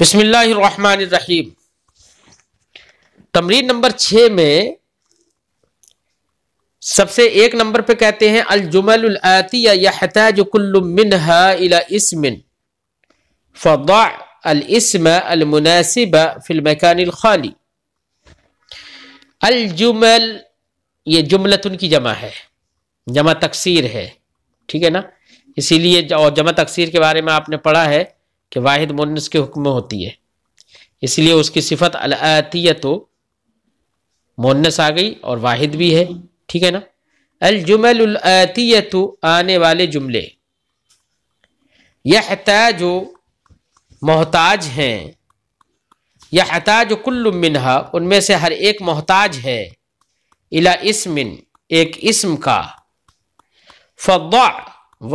बिसमीम तमरीन नंबर छः में सबसे एक नंबर पे कहते हैं अलजुमलतियामिन अल अलमनासिब फ़िल्मकानखाली अलजुमल ये जुमलत उनकी जमा है जमा तकसीर है ठीक है ना इसीलिए और जमा तकसीर के बारे में आपने पढ़ा है कि वाहिद मुन्नस के हुक्म में होती है इसलिए उसकी सिफत अलतिया तो मुन्नस आ गई और वाहिद भी है ठीक है ना अल जुमल अलजुमलतिया तो आने वाले जुमले यह जो मोहताज हैं यह जो कुल्लु मिनहा उनमें से हर एक मोहताज है इला इसमिन एक इसम का फदा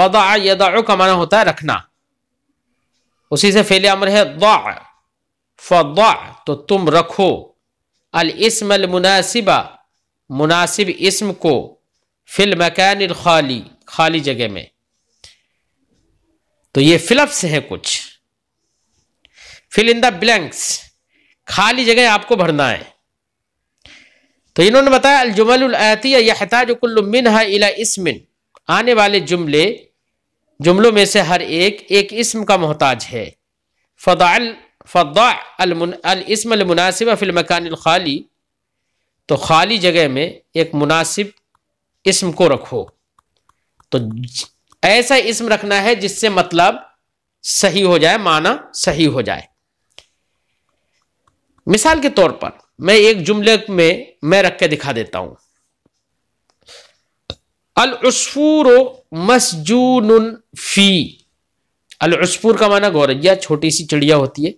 वदा यदा का माना होता है रखना उसी से फेले अमर है दौ फदा तो तुम रखो अल इसम अल मुनासिबा मुनासिब इसम को फिल मकान खाली खाली जगह में तो ये फिलप्स हैं कुछ फिल इन द ब्लैंक्स खाली जगह आपको भरना है तो इन्होंने बताया अल यहताज कुल्लु मिन इला इसमिन आने वाले जुमले जुमलों में से हर एक एक इसम का मोहताज है फ़दाल फ़दा अलमनसम खाली तो खाली जगह में एक मुनासिब इसम को रखो तो ऐसा इसम रखना है जिससे मतलब सही हो जाए माना सही हो जाए मिसाल के तौर पर मैं एक जुमले में मैं रख के दिखा देता हूं अलसफूर मसजून फी अलसफूर का माना गौरैया छोटी सी चिड़िया होती है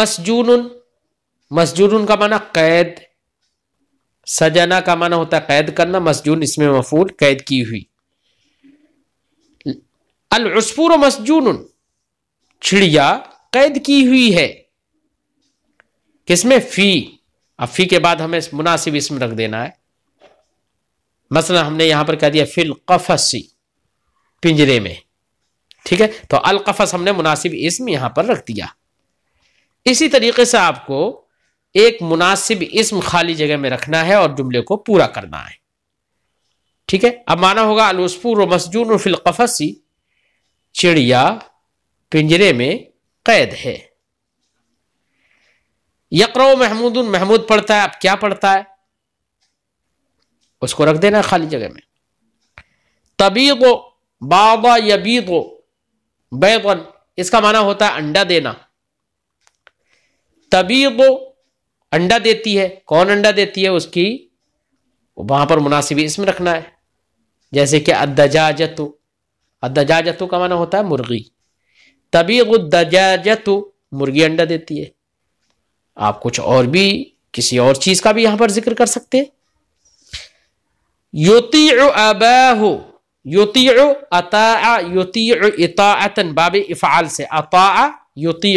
मसजून मसजून का माना कैद सजाना का माना होता है कैद करना मसजून इसमें मफूल कैद की हुई अलसफूर मसजून चिड़िया कैद की हुई है किसमें फी अब फी के बाद हमें मुनासिब इसमें रख देना है मसला हमने यहां पर कह दिया फिल कफसी पिंजरे में ठीक है तो अलकफस हमने मुनासिब इसम यहां पर रख दिया इसी तरीके से आपको एक मुनासिब इसम खाली जगह में रखना है और जुमले को पूरा करना है ठीक है अब माना होगा अलसफूर मसजून फिलकफसी चिड़िया पिंजरे में कैद है यकरो महमूद महमूद पढ़ता है अब क्या पढ़ता है उसको रख देना खाली जगह में तबी को बाबा यबी को बैगन इसका माना होता है अंडा देना तबी को अंडा देती है कौन अंडा देती है उसकी वहां पर मुनासिब इसमें रखना है जैसे कि अदजाजतु अदजाजतु का माना होता है मुर्गी तबी दजाजतु मुर्गी अंडा देती है आप कुछ और भी किसी और चीज का भी यहां पर जिक्र कर सकते हैं इफ़ाल से अता युति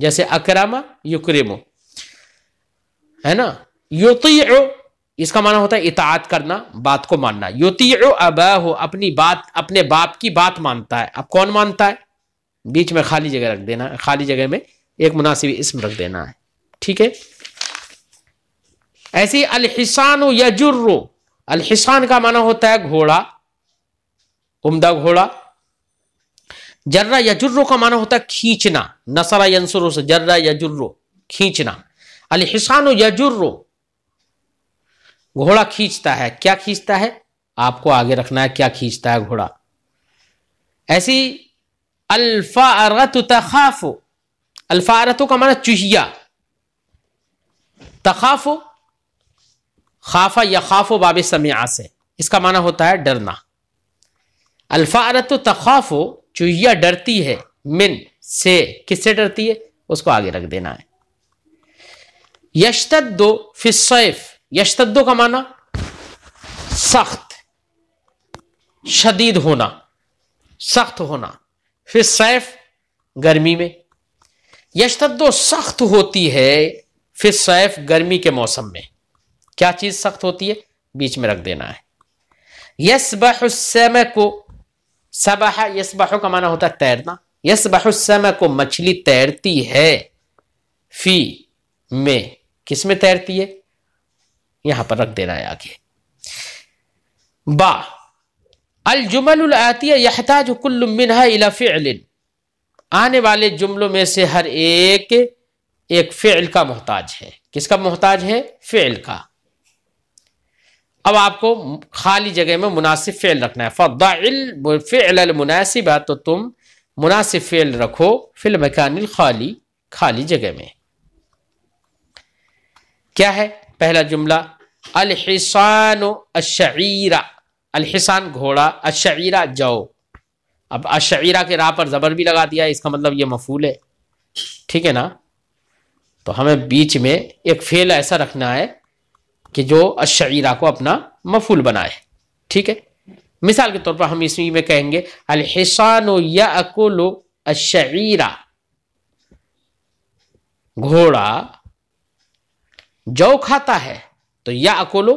जैसे अक्रम युक्रिमो है ना युति इसका माना होता है इतात करना बात को मानना युति अबाहु अपनी बात अपने बाप की बात मानता है अब कौन मानता है बीच में खाली जगह रख देना है खाली जगह में एक मुनासिब इसम रख देना है ठीक है ऐसी अलहिसान यजुर्रो अलहिसान का माना होता है घोड़ा उमदा घोड़ा जर्रा यजुर्रो का माना होता है खींचना नसरा यंसुरो से जर्रा यजुर्रो खींचना अलहिसान यजुर्रो घोड़ा खींचता है क्या खींचता है आपको आगे रखना है क्या खींचता है घोड़ा ऐसी अल्फारत तखाफो अल्फारतों का माना चुहिया तखाफो खाफा या खाफो बाब समिया से इसका माना होता है डरना अल्फ़ारत तखाफो चुया डरती है मिन से किससे डरती है उसको आगे रख देना है फिर फिसैफ यशतदो का माना सख्त शदीद होना सख्त होना फिर सैफ गर्मी में यशतद्दो सख्त होती है फिर सैफ गर्मी के मौसम में क्या चीज़ सख्त होती है बीच में रख देना है बहुसम को सबह बहु का माना होता है तैरना बहुसम को मछली तैरती है फी में किस में तैरती है यहां पर रख देना है आगे बा आतिया यहताज कुल्ल आने वाले जुमलों में से हर एक एक फेल का मोहताज है किसका मोहताज है फेल का अब आपको खाली जगह में मुनासिब फेल रखना है फ़ाइल फ़िल मुनासिब है तो तुम मुनासिब फेल रखो फिल मकान खाली खाली जगह में क्या है पहला जुमला अलहसान अशरा अलहसान घोड़ा अशरा जाओ अब अशरा के राह पर ज़बर भी लगा दिया इसका मतलब ये मफूल है ठीक है ना तो हमें बीच में एक फेल ऐसा रखना है कि जो अशाइरा को अपना मफूल बनाए ठीक है मिसाल के तौर पर हम इसी में कहेंगे अलहसानो या अकोलो अशीरा घोड़ा जौ खाता है तो या अकोलो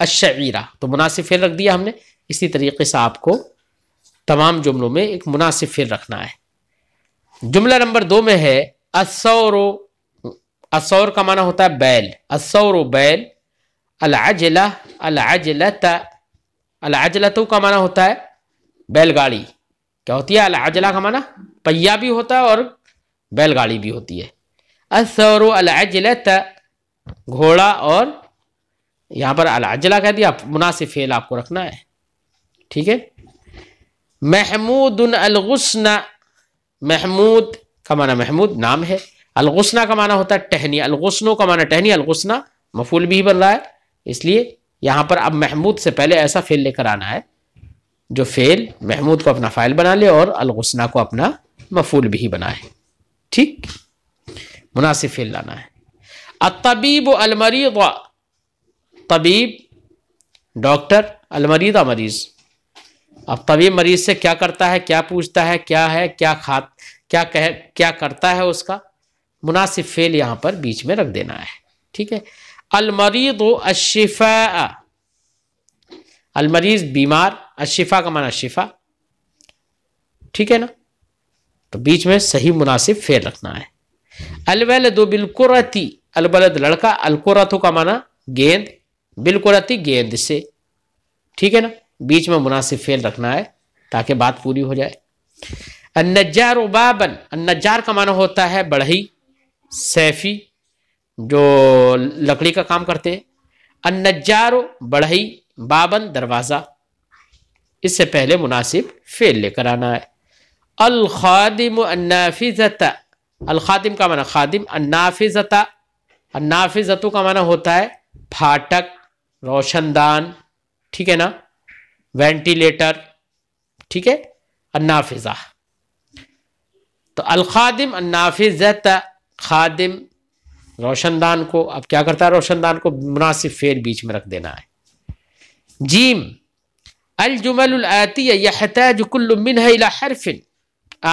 अशीरा तो मुनासिब फिर रख दिया हमने इसी तरीके से आपको तमाम जुमलों में एक मुनासिब फिर रखना है जुमला नंबर दो में है असौर असौर का माना होता है बैल असौर बैल अलाजला अलाजलता अलआजलतु का माना होता है बैलगाड़ी क्या होती है अलाजला का माना पहिया भी होता है और बैलगाड़ी भी होती है असौर अलआजलत घोड़ा और यहाँ पर अलाजला कह दिया मुनासिब फेल आपको रखना है ठीक है महमूद अलगुस्ना महमूद का माना महमूद नाम है अलगुस्ना का माना होता है टहनी अलगुस्नो का माना टहनी अलगुस्ना मफूल भी बन रहा है इसलिए यहाँ पर अब महमूद से पहले ऐसा फेल लेकर आना है जो फेल महमूद को अपना फाइल बना ले और अलगसना को अपना मफूल भी बनाए ठीक मुनासिब फेल लाना है अतबीब अलमरीद तबीब डॉक्टर अलमरीदा मरीज़ अब तबीब मरीज से क्या करता है क्या पूछता है क्या है क्या खा क्या कह क्या करता है उसका मुनासिब फेल यहाँ पर बीच में रख देना है ठीक है अलमरीद अशिफा अलमरीज बीमार अशिफा का माना शिफा ठीक है ना तो बीच में सही मुनासिब फेर रखना है दो बिलकुरती अलबलद लड़का अलकुरतु का माना गेंद बिलकुरती गेंद से ठीक है ना बीच में मुनासिब फेल रखना है ताकि बात पूरी हो जाए अन्नजार उबाबन अन्नजार का माना होता है बढ़ई सैफी जो लकड़ी का काम करते हैं अन्नजार बढ़ई बाबन दरवाज़ा इससे पहले मुनासिब फेल लेकर आना है अलखादिम अन्नाफिजता अलखादिम का माना खादिम अन्नाफिजता अन्नाफिजतु का माना होता है फाटक रोशनदान ठीक है ना वेंटिलेटर ठीक है अन्नाफिजा तो अलखादिम अन्नाफिजत खादिम रोशनदान को अब क्या करता है रोशनदान को मुनासिब फेर बीच में रख देना है जीम अलजुमलतिया हर हरफिन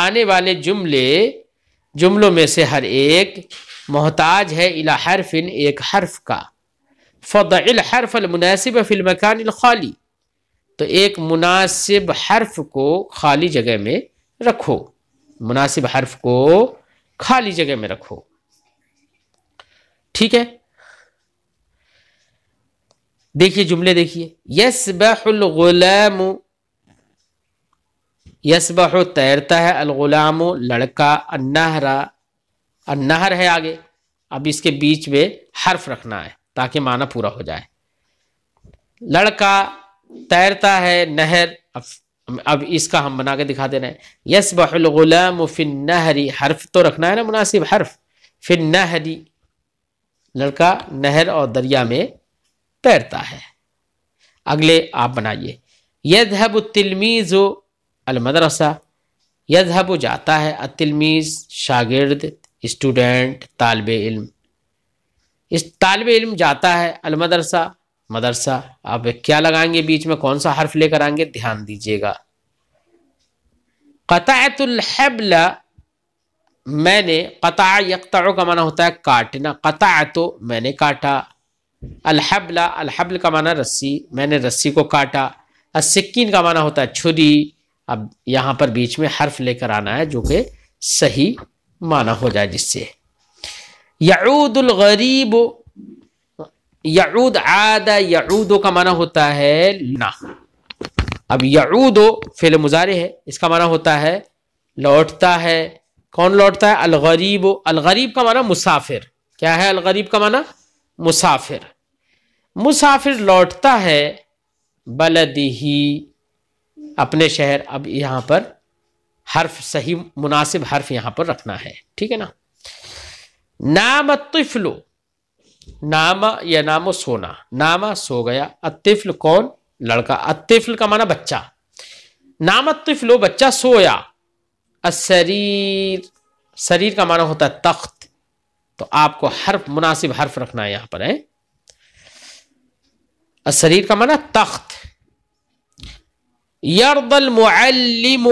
आने वाले जुमले जुमलों में से हर एक मोहताज है इला हरफिन एक हर्फ का फ़ल हरफ अलमनासिब फ़िल्मकान खाली तो एक मुनासिब हर्फ को खाली जगह में रखो मुनासिब हर्फ को खाली जगह में रखो ठीक है देखिए जुमले देखिए बहुल गुलाम बहु तैरता है अलगुलाम लड़का अन्नाहरा अन्नाहर है आगे अब इसके बीच में हर्फ रखना है ताकि माना पूरा हो जाए लड़का तैरता है नहर अब अब इसका हम बना के दिखा दे रहे हैं बहुल गुलाम फिन नहरी हर्फ तो रखना है ना मुनासिब हर्फ फिन नहरी लड़का नहर और दरिया में तैरता है अगले आप बनाइए यदहब तिलमीज़ अलमदरसा यदहब जाता है अतिलमीज़ शागिर्द स्टूडेंट तालब इल्म इस तालब इल्म जाता है अलमदरसा मदरसा आप क्या लगाएंगे बीच में कौन सा हर्फ लेकर आएंगे ध्यान दीजिएगा कतातुलहबला मैंने कता यकता का माना होता है काटना कता तो मैंने काटा अलहबला अलहबल का माना रस्सी मैंने रस्सी को काटा सिक्किन का माना होता है छुरी अब यहाँ पर बीच में हर्फ लेकर आना है जो कि सही माना हो जाए जिससे याऊदुल गरीब आद आदा का माना होता है ना अब यऊदो फेल मुजारे है इसका माना होता है लौटता है कौन लौटता है अलगरीब अलगरीब का माना मुसाफिर क्या है अलगरीब का माना मुसाफिर मुसाफिर लौटता है बलद ही अपने शहर अब यहाँ पर हर्फ सही मुनासिब हर्फ यहां पर रखना है ठीक है ना नाम अतिफलो नामा या नामो सोना नामा सो गया अतिफल कौन लड़का अतिफल का माना बच्चा नाम अतिफलो बच्चा सोया शरीर शरीर का माना होता है तख्त तो आपको हर्फ मुनासिब हर्फ रखना है यहां पर है शरीर का माना तख्त यर्दल मुअल्लिम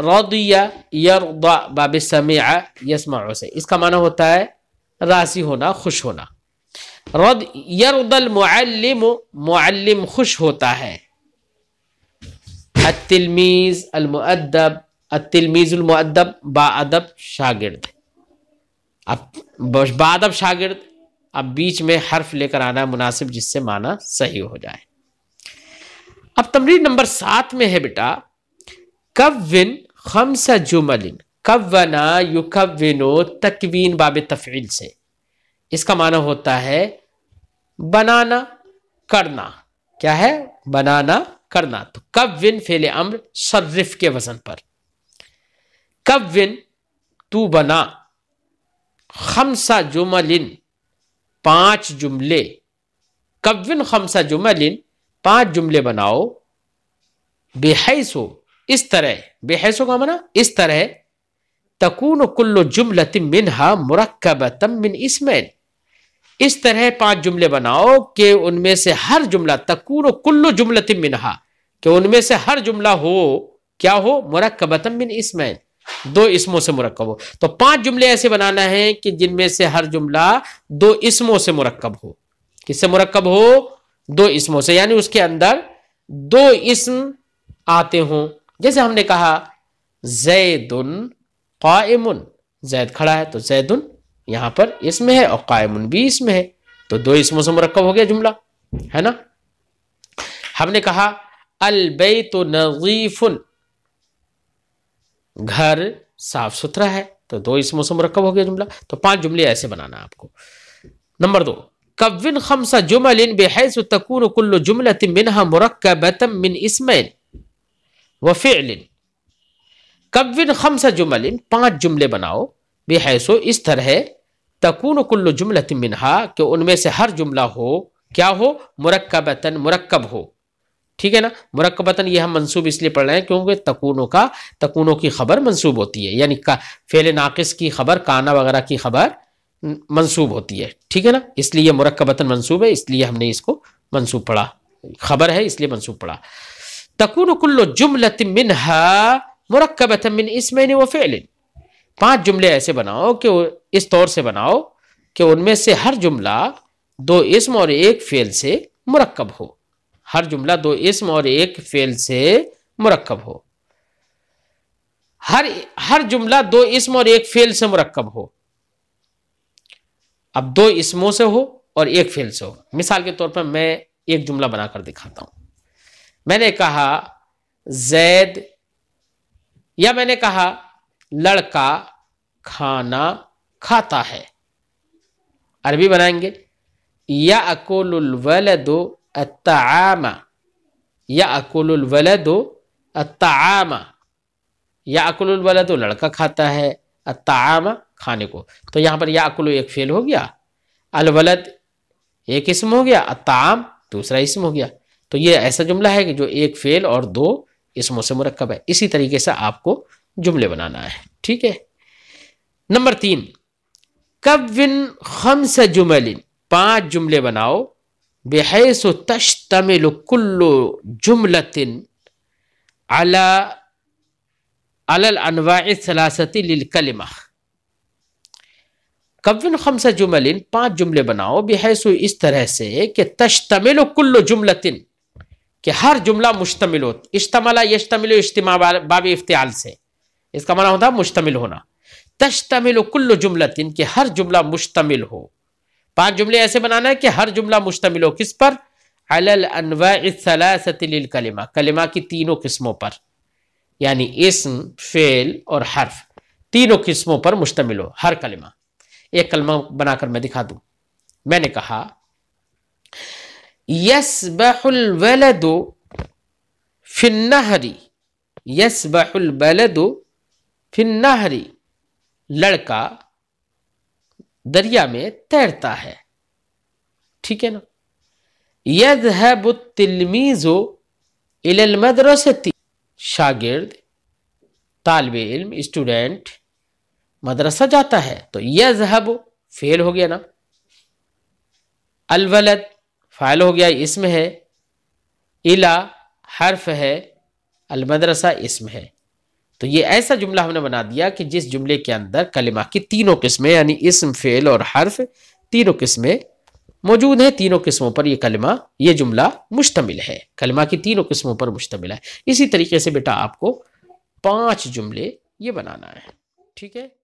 रदिया यर्दा बाब समिया इसका माना होता है राशि होना खुश होना रद यर्दल मुअल्लिम मुअल्लिम खुश होता है अतिलमीज अलमुअद्दब तिलमीज़ुलमदब बादब शागिर्द अब बादब शागिर्द अब बीच में हर्फ लेकर आना मुनासिब जिससे माना सही हो जाए अब तमरीन नंबर सात में है बेटा कविन खमसा जुमलिन कवना युकविनो तकवीन बाब तफ़ील से इसका माना होता है बनाना करना क्या है बनाना करना तो कविन फेले अम्र शर्रिफ के वजन पर कविन तू बना खमसा जुमलिन पांच जुमले कविन खमसा जुमलिन पांच जुमले बनाओ बेहसो इस तरह बेहसो का मना इस तरह तकून कुल्लो जुमलत मिनहा मुरक्कबतम मिन इसमैन इस तरह पांच जुमले बनाओ कि उनमें से हर जुमला तकून कुल्लो जुमलत मिनहा कि उनमें से हर जुमला हो क्या हो मुरक्कबतम मिन इसमैन दो इसमों से मुरकब हो तो पांच जुमले ऐसे बनाना है कि जिनमें से हर जुमला दो इसमों से मुरकब हो किससे मुरकब हो दो इसमों से यानी उसके अंदर दो इसम आते हों जैसे हमने कहा जैदुन कायमुन जैद खड़ा है तो जैदुन यहां पर इसमें है और कायमुन भी इसमें है तो दो इसमों से मुरकब हो गया जुमला है ना हमने कहा अलबे तो नजीफुन घर साफ सुथरा है तो दो इसमो से मरकब हो गया जुमला तो पांच जुमले ऐसे बनाना आपको नंबर दो कविन खमसा जुमल इन बेहस तकून कुल्लो जुमला तिम मुरक् मरकबतम मिन इसमैन व कविन खमसा जुमल इन पांच जुमले बनाओ बेहसो इस तरह तकून कुल्लो जुमला तिम मिनहा कि उनमें से हर जुमला हो क्या हो बतन मुरक्ब हो ठीक है ना मुरक्बतन ये हम मंसूब इसलिए पढ़ रहे हैं क्योंकि तकूनों का तकूनों की खबर मंसूब होती है यानी का फेल नाकिस की खबर काना वगैरह की खबर मंसूब होती है ठीक है ना इसलिए मरकबतन मंसूब है इसलिए हमने इसको मंसूब पढ़ा खबर है इसलिए मंसूब पढ़ा तकून कुल्लो जुमलत मिन मरकबत मिन इसमें वो फेलिन पांच जुमले ऐसे बनाओ कि इस तौर से बनाओ कि उनमें से हर जुमला दो इसम और एक फेल से मरकब हो हर जुमला दो इसम और एक फेल से मुरकब हो हर हर जुमला दो इसम और एक फेल से मुरकब हो अब दो इसमों से हो और एक फेल से हो मिसाल के तौर पर मैं एक जुमला बनाकर दिखाता हूं मैंने कहा जैद या मैंने कहा लड़का खाना खाता है अरबी बनाएंगे या अकोलवल दो या अकुल वलदो अत्तामा या लड़का खाता है अत्तामा खाने को तो यहां पर या अकुल एक फेल हो गया अलवलद एक इसम हो गया अताम दूसरा इसम हो गया तो ये ऐसा जुमला है कि जो एक फेल और दो इसमों से मुरकब है इसी तरीके से आपको जुमले बनाना है ठीक है नंबर तीन खम से जुमलिन पांच जुमले बनाओ बेहस तश तमिल कुल्लो जुमलतिन अला अलल अनवासलासती लिलकलमा कविन खमसा जुमलिन पांच जुमले बनाओ बेहस इस तरह से कि तश तमिल कुल्लो जुमलतिन कि हर जुमला मुश्तमिल हो इश्तमला यश्तमिल इज्तम बाब इफ्तियाल से इसका मना होता है मुश्तमिल होना तश्तमिल कुल्ल जुमलतिन कि हर जुमला मुश्तमिल हो पांच जुमले ऐसे बनाना है कि हर जुमला मुश्तमिल हो किस पर अलल कलिमा कलिमा की तीनों किस्मों पर यानी इसम फेल और हर्फ तीनों किस्मों पर मुश्तमिल हो हर कलिमा एक कलमा बनाकर मैं दिखा दू मैंने कहा यसबहुलवलदो फिन्नहरी यसबहुलवलदो फिन्नहरी लड़का दरिया में तैरता है ठीक है ना यद है बुतमीज़ो इलमदरसती शागिर्द तालब इल्म स्टूडेंट मदरसा जाता है तो यजहब फेल हो गया ना अलवलद फाइल हो गया इसम है इला हर्फ है अलमदरसा इसम है तो ये ऐसा जुमला हमने बना दिया कि जिस जुमले के अंदर कलिमा की तीनों किस्में यानी इसम फेल और हर्फ तीनों किस्में मौजूद है तीनों किस्मों पर यह कलमा ये जुमला मुश्तमिल है कलमा की तीनों किस्मों पर मुश्तमिल है इसी तरीके से बेटा आपको पांच जुमले ये बनाना है ठीक है